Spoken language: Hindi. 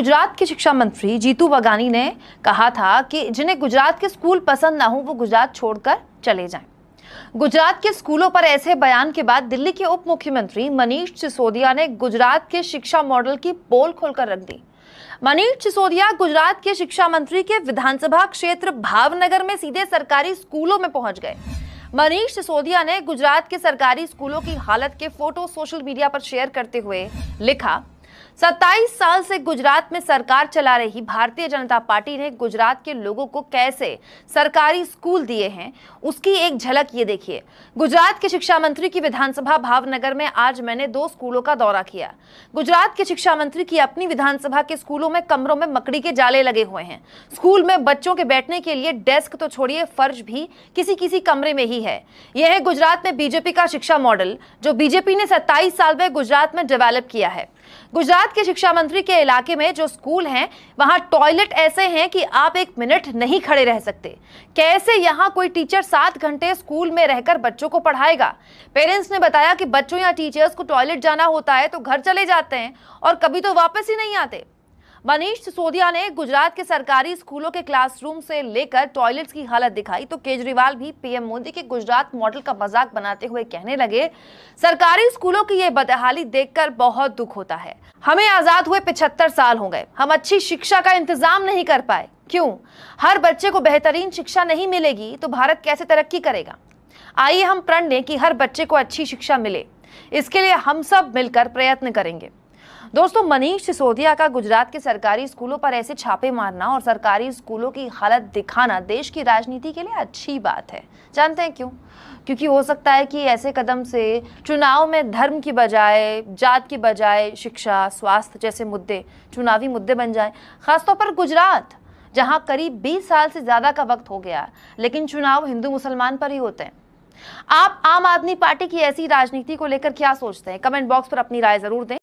गुजरात के शिक्षा मंत्री जीतू बगानी ने कहा था कि जिन्हें गुजरात के स्कूल पसंद ना हो वो गुजरात छोड़कर चले जाएं। गुजरात के स्कूलों पर ऐसे बयान के बाद दिल्ली के उप मुख्यमंत्री मनीष सिसोदिया ने गुजरात के शिक्षा मॉडल की पोल खोलकर रख दी मनीष सिसोदिया गुजरात के शिक्षा मंत्री के विधानसभा क्षेत्र भावनगर में सीधे सरकारी स्कूलों में पहुंच गए मनीष सिसोदिया ने गुजरात के सरकारी स्कूलों की हालत के फोटो सोशल मीडिया पर शेयर करते हुए लिखा सत्ताईस साल से गुजरात में सरकार चला रही भारतीय जनता पार्टी ने गुजरात के लोगों को कैसे सरकारी स्कूल दिए हैं उसकी एक झलक ये देखिए गुजरात के शिक्षा मंत्री की विधानसभा भावनगर में आज मैंने दो स्कूलों का दौरा किया गुजरात के शिक्षा मंत्री की अपनी विधानसभा के स्कूलों में कमरों में मकड़ी के जाले लगे हुए हैं स्कूल में बच्चों के बैठने के लिए डेस्क तो छोड़िए फर्श भी किसी किसी कमरे में ही है यह है गुजरात में बीजेपी का शिक्षा मॉडल जो बीजेपी ने सत्ताईस साल में गुजरात में डेवेलप किया है गुजरात के शिक्षा मंत्री के इलाके में जो स्कूल हैं वहां टॉयलेट ऐसे हैं कि आप एक मिनट नहीं खड़े रह सकते कैसे यहां कोई टीचर सात घंटे स्कूल में रहकर बच्चों को पढ़ाएगा पेरेंट्स ने बताया कि बच्चों या टीचर्स को टॉयलेट जाना होता है तो घर चले जाते हैं और कभी तो वापस ही नहीं आते मनीष सिसोदिया ने गुजरात के सरकारी स्कूलों के क्लासरूम से लेकर टॉयलेट्स की हालत दिखाई तो केजरीवाल भी पीएम मोदी के गुजरात मॉडल का मजाक बनाते हुए कहने लगे सरकारी स्कूलों की ये बदहाली देखकर बहुत दुख होता है हमें आजाद हुए पिछहत्तर साल हो गए हम अच्छी शिक्षा का इंतजाम नहीं कर पाए क्यों हर बच्चे को बेहतरीन शिक्षा नहीं मिलेगी तो भारत कैसे तरक्की करेगा आइए हम प्रण लें कि हर बच्चे को अच्छी शिक्षा मिले इसके लिए हम सब मिलकर प्रयत्न करेंगे दोस्तों मनीष सिसोदिया का गुजरात के सरकारी स्कूलों पर ऐसे छापे मारना और सरकारी स्कूलों की हालत दिखाना देश की राजनीति के लिए अच्छी बात है जानते हैं क्यों क्योंकि हो सकता है कि ऐसे कदम से चुनाव में धर्म की बजाय जात की बजाय शिक्षा स्वास्थ्य जैसे मुद्दे चुनावी मुद्दे बन जाएं खासतौर पर गुजरात जहां करीब बीस साल से ज़्यादा का वक्त हो गया लेकिन चुनाव हिंदू मुसलमान पर ही होते हैं आप आम आदमी पार्टी की ऐसी राजनीति को लेकर क्या सोचते हैं कमेंट बॉक्स पर अपनी राय ज़रूर दें